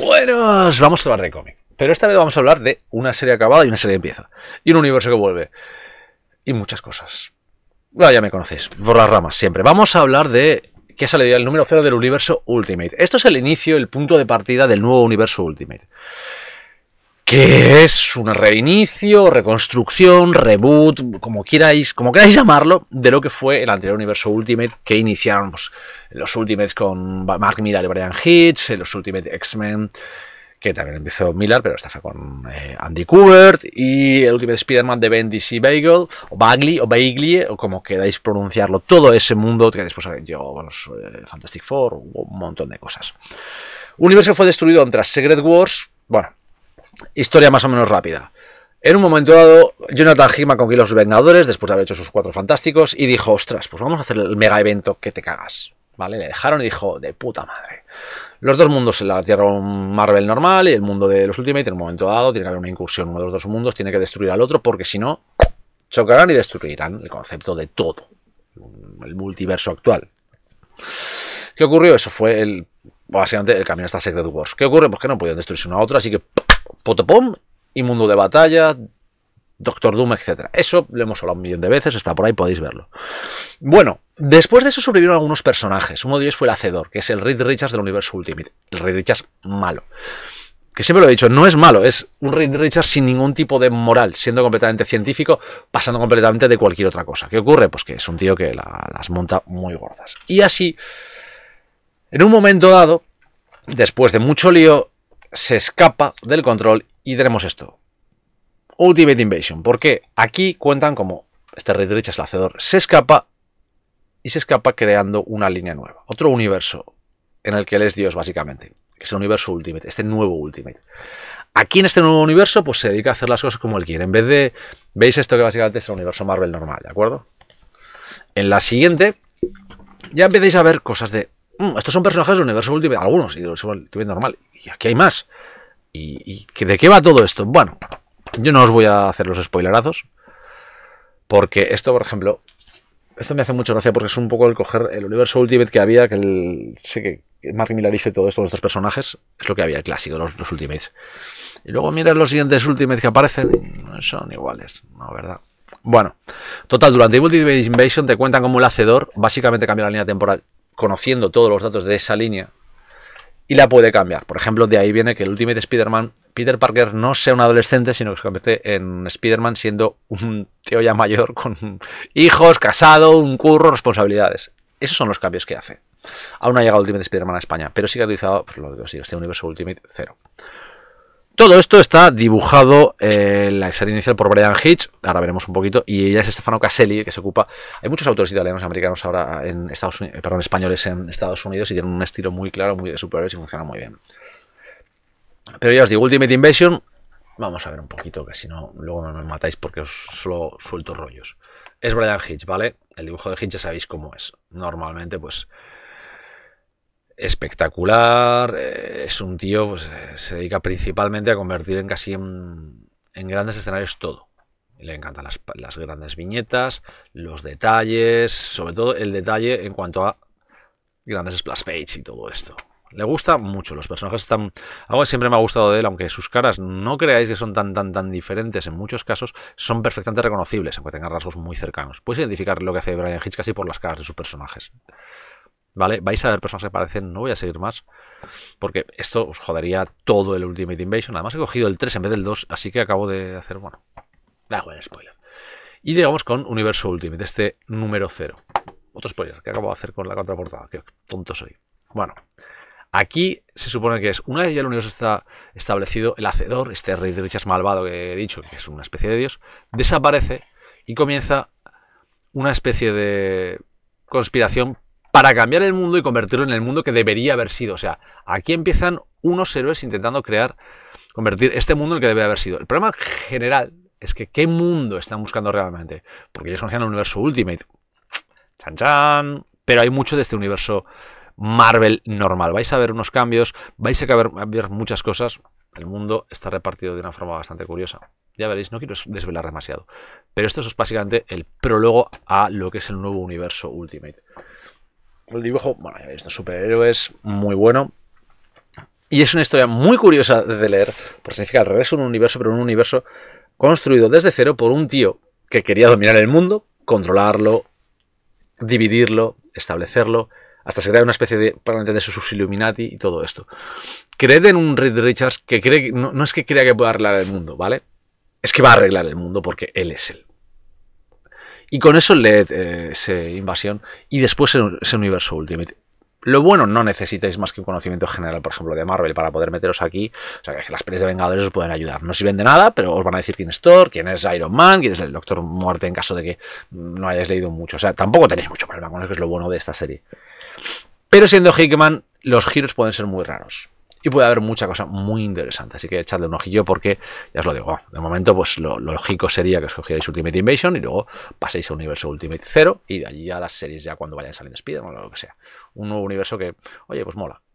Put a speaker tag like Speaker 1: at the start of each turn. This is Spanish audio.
Speaker 1: buenos, vamos a hablar de cómic. Pero esta vez vamos a hablar de una serie acabada y una serie que empieza. Y un universo que vuelve. Y muchas cosas. Bueno, ya me conocéis, por las ramas siempre. Vamos a hablar de qué sale el número cero del universo Ultimate. Esto es el inicio, el punto de partida del nuevo universo Ultimate que es un reinicio, reconstrucción, reboot, como queráis, como queráis llamarlo, de lo que fue el anterior universo Ultimate que iniciaron pues, los Ultimates con Mark Millar y Brian Hitch, eh, los Ultimate X-Men que también empezó Millar, pero esta fue con eh, Andy Kubert, y el Ultimate Spider-Man de Bendis y Bagel, o Bagley, o Bagley, o como queráis pronunciarlo, todo ese mundo que después llegó eh, Fantastic Four, un montón de cosas. Un universo que fue destruido en tras Secret Wars, bueno, Historia más o menos rápida. En un momento dado, Jonathan Hickman conquistó los Vengadores después de haber hecho sus cuatro fantásticos y dijo, ostras, pues vamos a hacer el mega evento que te cagas. ¿Vale? Le dejaron y dijo, de puta madre. Los dos mundos, en la Tierra Marvel normal y el mundo de los Ultimate, en un momento dado tiene que haber una incursión, uno de los dos mundos tiene que destruir al otro porque si no, chocarán y destruirán el concepto de todo, el multiverso actual. ¿Qué ocurrió? Eso fue el, básicamente el camino hasta Secret Wars. ¿Qué ocurre? Pues que no podían destruirse una a otra, así que Potopom y Mundo de Batalla, Doctor Doom, etc. Eso lo hemos hablado un millón de veces, está por ahí, podéis verlo. Bueno, después de eso sobrevivieron algunos personajes. Uno de ellos fue el Hacedor, que es el Reed Richards del universo Ultimate. El Reed Richards malo. Que siempre lo he dicho, no es malo, es un Reed Richards sin ningún tipo de moral, siendo completamente científico, pasando completamente de cualquier otra cosa. ¿Qué ocurre? Pues que es un tío que las monta muy gordas. Y así, en un momento dado, después de mucho lío, se escapa del control y tenemos esto. Ultimate Invasion, porque aquí cuentan como este rey derecha es el se escapa y se escapa creando una línea nueva, otro universo en el que él es Dios básicamente, es el universo Ultimate, este nuevo Ultimate. Aquí en este nuevo universo pues se dedica a hacer las cosas como él quiere, en vez de, veis esto que básicamente es el universo Marvel normal, ¿de acuerdo? En la siguiente ya empecéis a ver cosas de Mm, estos son personajes del universo Ultimate algunos, y del universo ultimate normal, y aquí hay más. ¿Y, de qué va todo esto? Bueno, yo no os voy a hacer los spoilerazos, porque esto, por ejemplo, esto me hace mucha gracia porque es un poco el coger el universo Ultimate que había, que el, sé que Mark similar hizo todo esto, los dos personajes, es lo que había, el clásico, los, los Ultimates. Y luego miras los siguientes Ultimates que aparecen, son iguales, no, ¿verdad? Bueno, total, durante Ultimate Invasion te cuentan como el Hacedor básicamente cambia la línea temporal conociendo todos los datos de esa línea y la puede cambiar. Por ejemplo, de ahí viene que el Ultimate Spider-Man, Peter Parker no sea un adolescente, sino que se convierte en Spider-Man siendo un tío ya mayor con hijos, casado, un curro, responsabilidades. Esos son los cambios que hace. Aún no ha llegado Ultimate Spider-Man a España, pero sí que ha utilizado pues lo este universo Ultimate cero. Todo esto está dibujado eh, en la serie inicial por Brian Hitch, ahora veremos un poquito, y ella es Stefano Caselli, que se ocupa. Hay muchos autores italianos y americanos ahora en Estados Unidos, perdón, españoles en Estados Unidos y tienen un estilo muy claro, muy de superhéroes y funciona muy bien. Pero ya os digo, Ultimate Invasion, vamos a ver un poquito, que si no, luego no me matáis porque os solo suelto rollos. Es Brian Hitch, ¿vale? El dibujo de Hitch ya sabéis cómo es. Normalmente, pues espectacular. Eh, es un tío, pues, eh, se dedica principalmente a convertir en casi en, grandes escenarios todo. Le encantan las, grandes viñetas, los detalles, sobre todo el detalle en cuanto a grandes splash page y todo esto. Le gusta mucho, los personajes están... siempre me ha gustado de él, aunque sus caras no creáis que son tan, tan, tan diferentes en muchos casos, son perfectamente reconocibles, aunque tengan rasgos muy cercanos. Puedes identificar lo que hace Brian Hitch casi por las caras de sus personajes. ¿Vale? Vais a ver personas que parecen no voy a seguir más, porque esto os jodería todo el Ultimate Invasion. Además he cogido el 3 en vez del 2, así que acabo de hacer, bueno, da igual spoiler. Y llegamos con Universo Ultimate, este número 0. Otro spoiler que acabo de hacer con la contraportada, qué tonto soy. Bueno, Aquí se supone que es, una vez ya el universo está establecido, el Hacedor, este rey de Richards malvado que he dicho, que es una especie de dios, desaparece y comienza una especie de conspiración para cambiar el mundo y convertirlo en el mundo que debería haber sido. O sea, aquí empiezan unos héroes intentando crear, convertir este mundo en el que debe haber sido. El problema general es que qué mundo están buscando realmente, porque ellos conocían el universo Ultimate. Chan chan, pero hay mucho de este universo Marvel normal. Vais a ver unos cambios, vais a ver, a ver muchas cosas. El mundo está repartido de una forma bastante curiosa. Ya veréis, no quiero desvelar demasiado. Pero esto es básicamente el prólogo a lo que es el nuevo universo Ultimate. El dibujo, bueno, ya es superhéroes, muy bueno. Y es una historia muy curiosa de leer, porque significa al revés, un universo, pero un universo construido desde cero por un tío que quería dominar el mundo, controlarlo, dividirlo, establecerlo, hasta se crea una especie de para de sus Illuminati y todo esto. Creed en un Reed Richards que cree no, no, es que crea que pueda arreglar el mundo, ¿vale? Es que va a arreglar el mundo porque él es él. Y con eso leed eh, ese Invasión y después ese universo Ultimate. Lo bueno, no necesitáis más que un conocimiento general, por ejemplo, de Marvel para poder meteros aquí. O sea, que las pelis de Vengadores os pueden ayudar. No sirven de nada, pero os van a decir quién es Thor, quién es Iron Man, quién es el Doctor Muerte en caso de que no hayáis leído mucho. O sea, tampoco tenéis mucho problema con eso, que es lo bueno de esta serie. Pero siendo Hickman, los giros pueden ser muy raros. Y puede haber mucha cosa muy interesante, así que echadle un ojillo porque, ya os lo digo, de momento pues lo, lógico sería que escogierais Ultimate Invasion y luego paséis a Universo Ultimate 0 y de allí a las series ya cuando vayan saliendo spider o lo que sea. Un nuevo universo que, oye, pues mola,